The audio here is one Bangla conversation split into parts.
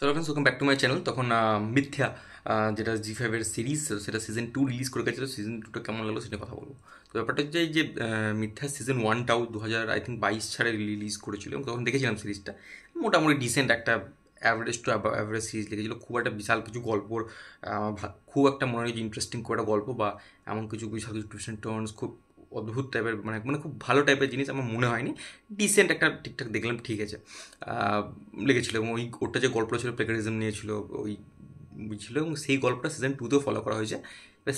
চলো friends welcome back to my channel তখন মিথ্যা যেটা জি ফাইভের সিরিজ সেটা সিজন টু রিলিজ করে গেছিলো সিজন টুটা কেমন লাগলো সেটা কথা বলবো তো ব্যাপারটা হচ্ছে যে মিথ্যা সিজন ওয়ানটাও দু হাজার আই থিঙ্ক বাইশ ছাড়ে রিলিজ করেছিল এবং তখন দেখেছিলাম সিরিজটা মোটামুটি ডিসেন্ট একটা অ্যাভারেজ টু অ্যাভারেজ সিরিজ লিখেছিল খুব একটা বিশাল কিছু গল্পর খুব একটা মনে হয় ইন্টারেস্টিং খুব একটা গল্প বা এমন কিছু বিশাল কিছু টুইশন টার্নস খুব অদ্ভুত টাইপের মানে মানে খুব ভালো টাইপের জিনিস আমার মনে হয়নি ডিসেন্ট একটা ঠিকঠাক দেখলাম ঠিক আছে লেগেছিলো এবং ওই ওটা যে গল্পটা ছিল প্লেকারিজম নিয়েছিল ওই ছিল এবং সেই গল্পটা সিজন টুতেও ফলো করা হয়েছে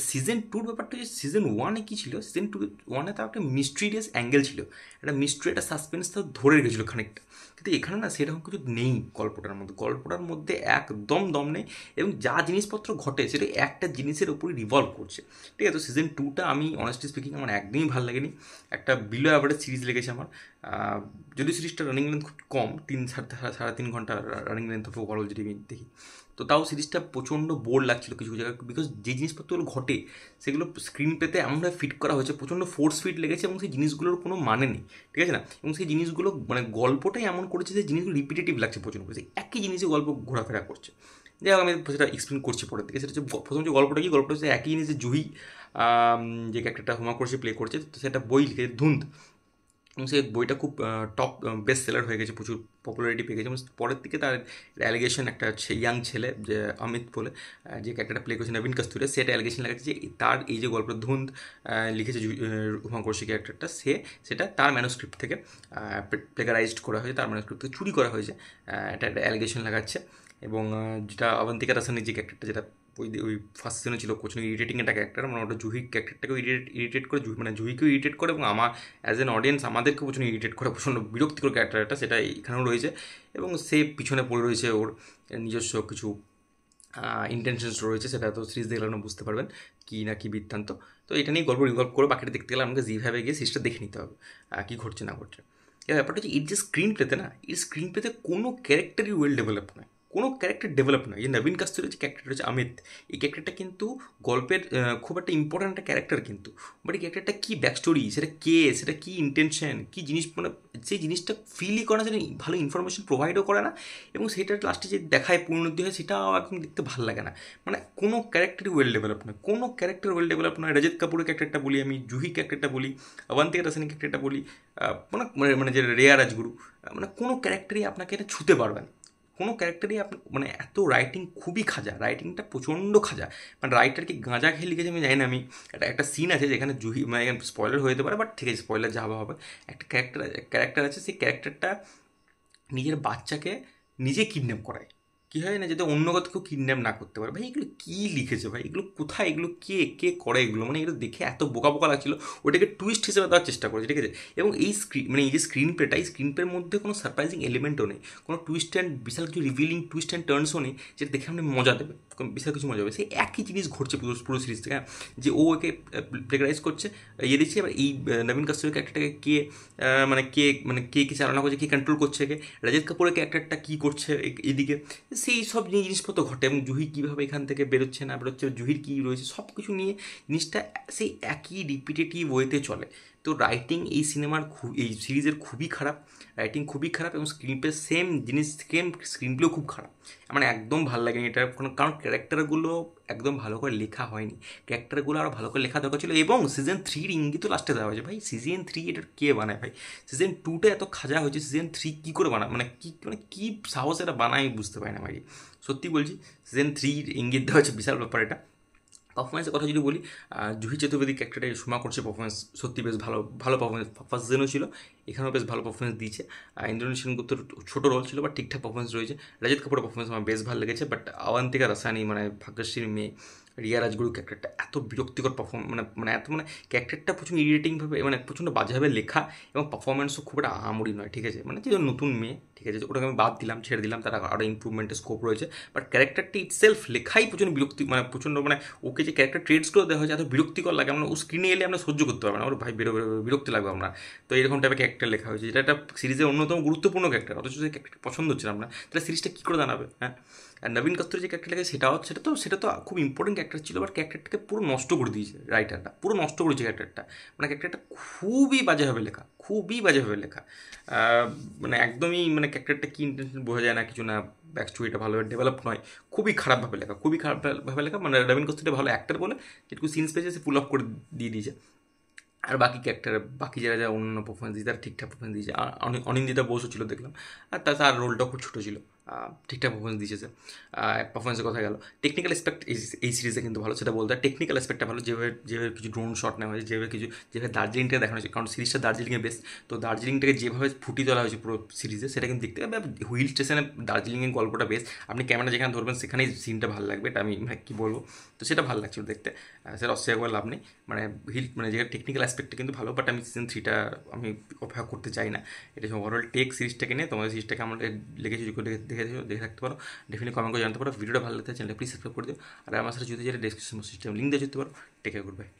সিজন টুর ব্যাপারটা যে সিজন ওয়ানে কী ছিল সিজন টু ওয়ানে তার একটা মিস্ট্রিরিয়াস অ্যাঙ্গেল ছিল একটা মিস্ট্রি একটা সাসপেন্স তো ধরে রেখেছিল খানিকটা কিন্তু এখানে না সেরকম কিছু নেই গল্পটার মধ্যে গল্পটার মধ্যে একদম দম নেই এবং যা জিনিসপত্র ঘটে সেটা একটা জিনিসের ওপরই রিভলভ করছে ঠিক আছে তো সিজন টুটা আমি অনেস্টলি স্পিকিং আমার একদমই ভালো লাগেনি একটা বিলো অ্যাভারেজ সিরিজ লেগেছে আমার যদি সিরিজটা রানিং লেন্থ খুব কম তিন সাড়ে সাড়ে তিন ঘন্টা রানিং লেন্থ অফ ওভারঅল যদি আমি দেখি তো তাও সিরিজটা প্রচণ্ড বোর লাগছিল কিছু কিছু জায়গায় বিকজ যে জিনিসপত্রগুলো ঘটে সেগুলো স্ক্রিন পেতে এমনভাবে ফিট করা হয়েছে প্রচণ্ড ফোর্স ফিট লেগেছে এবং সেই জিনিসগুলোর কোনো মানে নেই ঠিক আছে না এবং সেই জিনিসগুলো মানে গল্পটাই এমন করেছে যে জিনিসগুলো রিপিটেটিভ লাগছে প্রচণ্ড করেছে একই জিনিসে গল্প ঘোরাফেরা করছে যাই হোক আমি সেটা এক্সপ্লেন করছি পরের দিকে সেটা হচ্ছে প্রথম যে গল্পটা কি গল্পটা হচ্ছে একই জিনিসে যে জুহি যে ক্যারেক্টারটা হোমা করছে প্লে করছে তো সেটা বই লিখে ধুন্ধ এবং সেই বইটা খুব টপ বেস্ট সেলার হয়ে গেছে প্রচুর পপুলারিটি পেয়ে গেছে এবং পরের দিকে তার অ্যালিগেশন একটা ইয়াং ছেলে যে অমিত বলে যে ক্যারেক্টারটা প্লে করেছে নবীন কাস্তুরে সেটা অ্যালিগেশন লাগাচ্ছে যে তার এই যে গল্পের ধুন্দ লিখেছে উমাকর্ষী ক্যারেক্টারটা সে সেটা তার ম্যানোস্ক্রিপ্ট থেকে প্লেগারাইজড করা হয়েছে তার ম্যানোস্ক্রিপ্ট থেকে চুরি করা হয়েছে এটা একটা অ্যালিগেশন লাগাচ্ছে এবং যেটা অবন্তিকা রাসানির যে ক্যারেক্টারটা যেটা ওই ওই ফার্স্ট সিনে ছিল কোচিং ইরিটেটিং একটা ক্যারেক্টার মানে ওটা জুহি ক্যারেক্টারটাকে ইরিটেট ইরিটেট করে জুহি মানে জুহিকেও ইরিটেট করে এবং আমার অ্যাজ এন অডিয়েন্স আমাদেরকে প্রচুর ইরিটেট করে প্রচণ্ড বিরক্তিকর ক্যারেক্টারটা সেটা এখানেও রয়েছে এবং সে পিছনে পড়ে রয়েছে ওর নিজস্ব কিছু ইন্টেনশনস রয়েছে সেটা তো সিরিজ দেখলে বুঝতে পারবেন কী না কী বৃত্তান্ত তো এটা নিয়ে গল্প রিভলভ করে বাকিটা দেখতে গেলে আমাকে যেভাবে গিয়ে সিরিজটা দেখে নিতে হবে কী ঘটছে না ঘটছে ব্যাপারটা হচ্ছে এর যে স্ক্রিন প্লেতে না এই স্ক্রিন প্লেতে কোনো ক্যারেক্টারই ওয়েল ডেভেলপ নয় কোনো ক্যারেক্টার ডেভেলপ নয় যে নবীন কাস্তুরের যে ক্যারেক্টার রয়েছে আমিত এই ক্যারেক্টারটা কিন্তু গল্পের খুব একটা ইম্পর্ট্যান্ট একটা ক্যারেক্টার কিন্তু বাট এই ক্যারেক্টারটা কী ব্যাক স্টোরি সেটা কে সেটা কী ইন্টেনশন কী জিনিস মানে সেই জিনিসটা ফিলই করে না সেটা ভালো ইনফরমেশন প্রোভাইডও করে না এবং সেটা লাস্টে যে দেখায় পরিণতি হয় সেটাও এখন দেখতে ভালো লাগে না মানে কোনো ক্যারেক্টারই ওয়েল ডেভেলপ নয় কোনো ক্যারেক্টার ওয়েল ডেভেলপ নয় রজিত কাপুরের ক্যারেক্টারটা বলি আমি জুহি ক্যারেক্টারটা বলি অবান্তিকা রাসানি ক্যারেক্টারটা বলি মানে, মানে মানে যে রেয়া রাজগুরু মানে কোনো ক্যারেক্টারই আপনাকে এটা ছুতে পারবেন কোনো ক্যারেক্টারই আপনি মানে এত রাইটিং খুবই খাজা রাইটিংটা প্রচণ্ড খাজা মানে রাইটার কি গাঁজা খেয়ে লিখেছে আমি জানি না আমি একটা একটা সিন আছে যেখানে জুহি মানে স্পয়লার হয়ে যেতে পারে বাট ঠিক আছে স্পয়লার যা হবে একটা ক্যারেক্টার ক্যারেক্টার আছে সেই ক্যারেক্টারটা নিজের বাচ্চাকে নিজে কিডন্যাপ করায় কী হয় না যাতে অন্য কথা কেউ কিডন্যাপ না করতে পারে ভাই এগুলো কী লিখেছে ভাই এগুলো কোথায় এগুলো কে কে করে এগুলো মানে এগুলো দেখে এত বোকা বোকা লাগছিল ওটাকে টুইস্ট হিসেবে দেওয়ার চেষ্টা করেছে ঠিক আছে এবং এই স্ক্রিন মানে এই যে স্ক্রিন প্লেটা এই স্ক্রিন প্লের মধ্যে কোনো সারপ্রাইজিং এলিমেন্টও নেই কোনো টুইস্ট অ্যান্ড বিশাল কিছু রিভিলিং টুইস্ট অ্যান্ড টার্নসও নেই যেটা দেখে আপনি মজা দেবে বিশাল কিছু মজা হবে সেই একই জিনিস ঘটছে পুরো পুরো সিরিজ থেকে হ্যাঁ? যে ও ওকে প্লেগারাইজ করছে ইয়ে দিচ্ছে এবার এই নবীন কাস্তরের ক্যারেক্টারকে কে মানে কে মানে কে কী চালনা করছে কে কন্ট্রোল করছে কে রাজেশ কাপুরের ক্যারেক্টারটা কী করছে এদিকে সেই সব জিনিসপত্র ঘটে এবং জুহি কীভাবে এখান থেকে বেরোচ্ছে না বেরোচ্ছে জুহির কী রয়েছে সব কিছু নিয়ে জিনিসটা সেই একই রিপিটেটিভ ওয়েতে চলে তো রাইটিং এই সিনেমার খুব এই সিরিজের খুবই খারাপ রাইটিং খুবই খারাপ এবং স্ক্রিন প্লে সেম জিনিস সেম স্ক্রিন প্লেও খুব খারাপ মানে একদম ভালো লাগেনি এটা কারণ ক্যারেক্টারগুলো একদম ভালো করে লেখা হয়নি ক্যারেক্টারগুলো আরও ভালো করে লেখা দরকার ছিল এবং সিজন থ্রির ইঙ্গিত লাস্টে দেওয়া হয়েছে ভাই সিজন থ্রি এটা কে বানায় ভাই সিজন টুটা এত খাজা হয়েছে সিজন থ্রি কী করে বানায় মানে কী মানে কী সাহস এটা বানায় আমি বুঝতে পারি না ভাই সত্যি বলছি সিজন থ্রির ইঙ্গিত দেওয়া হচ্ছে বিশাল ব্যাপার এটা পারফরমেন্সের কথা যদি বলি জুহি চতুর্বেদী ক্যারেক্টারে সুমা করছে পারফরমেন্স সত্যি বেশ ভালো ভালো পারফরমেন্স ফার্স্ট জেনও ছিল এখানেও বেশ ভালো পারফরমেন্স দিয়েছে আর ইন্দ্রনেশিয়ান গুপ্তর ছোটো রোল ছিল বা ঠিকঠাক পারফরমেন্স রয়েছে রাজিত কাপুরের পারফরমেন্স আমার বেশ ভালো লেগেছে বাট আওয়ান্তিকা রাসানি মানে ভাগ্যশ্রীর মেয়ে রিয়া রাজগুরু ক্যারেক্টারটা এত বিরক্তিকর পারফর্ম মানে মানে এত মানে ক্যারেক্টারটা প্রচুর ইরিটেটিংভাবে মানে প্রচণ্ড বাজেভাবে লেখা এবং পারফরমেন্সও খুব একটা আহামরি নয় ঠিক আছে মানে যে নতুন মেয়ে ঠিক আছে ওটাকে আমি বাদ দিলাম ছেড়ে দিলাম তার আরও ইম্প্রুভমেন্টের স্কোপ রয়েছে বাট ক্যারেক্টারটি সেলফ লেখাই প্রচণ্ড বিরক্তি মানে প্রচণ্ড মানে ওকে যে ক্যারেক্টার ট্রেডসগুলো দেওয়া হয়েছে এত বিরক্তিকর লাগে আমরা মানে ও স্ক্রিনে এলে আমরা সহ্য করতে পারবো না আমার ভাই বেরো বিরক্তি লাগবে আমরা তো এরকম টাইপের ক্যারেক্টার লেখা হয়েছে যেটা একটা সিরিজের অন্যতম গুরুত্বপূর্ণ ক্যারেক্টার অথচ যে ক্যারেক্টার পছন্দ হচ্ছে না আমরা তাহলে সিরিজটা কী করে দাঁড়াবে হ্যাঁ আর নবীন কাস্তুরি যে ক্যারেক্টার লাগে সেটাও সেটা তো সেটা তো খুব ইম্পর্টেন্ট ক্যারেক্টার ছিল বাট ক্যারেক্টারটাকে পুরো নষ্ট করে দিয়েছে রাইটারটা পুরো নষ্ট করেছে ক্যারেক্টারটা মানে ক্যারেক্টারটা খুবই বাজেভাবে লেখা খুবই বাজেভাবে লেখা মানে একদমই মানে ক্যারেক্টারটা কী ইন্টেনশন বোঝা যায় না কিছু না ব্যাক স্টোরিটা ভালোভাবে ডেভেলপ নয় খুবই খারাপভাবে লেখা খুবই খারাপভাবে লেখা মানে রবীন কস্তিটা ভালো অ্যাক্টার বলে যেটুকু সিনস পেয়েছে সে ফুল অফ করে দিয়ে দিয়েছে আর বাকি ক্যারেক্টার বাকি যারা যারা অন্যান্য পারফরমেন্স দিয়েছে তারা ঠিকঠাক পারফরমেন্স দিয়েছে আর অনিন্দিতা বসও ছিল দেখলাম আর তার রোলটা খুব ছোটো ছিল ঠিকঠাক পারফরমেন্স দিয়েছে পারফরমেন্সের কথা গেল টেকনিক্যাল এসপেক্ট এই সিরিজে কিন্তু ভালো সেটা বলতে টেকনিক্যাল এসপেক্টটা ভালো যেভাবে যেভাবে কিছু ড্রোন শট নেওয়া হয়েছে যেভাবে কিছু যেভাবে দার্জিলিংটাকে দেখানো হয়েছে কারণ সিরিজটা দার্জিলিংয়ে বেস্ট তো দার্জিলিংটাকে যেভাবে ফুটি তোলা হয়েছে পুরো সিরিজে সেটা কিন্তু দেখতে হুইল স্টেশনে দার্জিলিংয়ের গল্পটা বেস্ট আপনি ক্যামেরা যেখানে ধরবেন সেখানেই সিনটা ভালো লাগবে এটা আমি কী বলবো তো সেটা ভালো লাগছিল দেখতে সেটা অস্বীকার করে লাভ নেই মানে হিল মানে যেটা টেকনিক্যাল অ্যাসপেক্টটা কিন্তু ভালো বাট আমি সিজন থ্রিটা আমি অপেক্ষা করতে চাই না এটা ওভারঅল টেক সিরিজটাকে নিয়ে তোমাদের সিরিজটাকে আমরা লেগেছি দেখে দেখে দেখে থাকতে পারো ডেফিনেটলি কমেন্ট করে জানতে পারো ভিডিওটা ভালো লাগে চ্যানেলটা প্লিজ সাবস্ক্রাইব করে দিও আর আমার সাথে যদি যেটা ডিসক্রিপশন সিস্টেম লিঙ্ক দিয়ে যেতে পারো টেক কেয়ার গুড বাই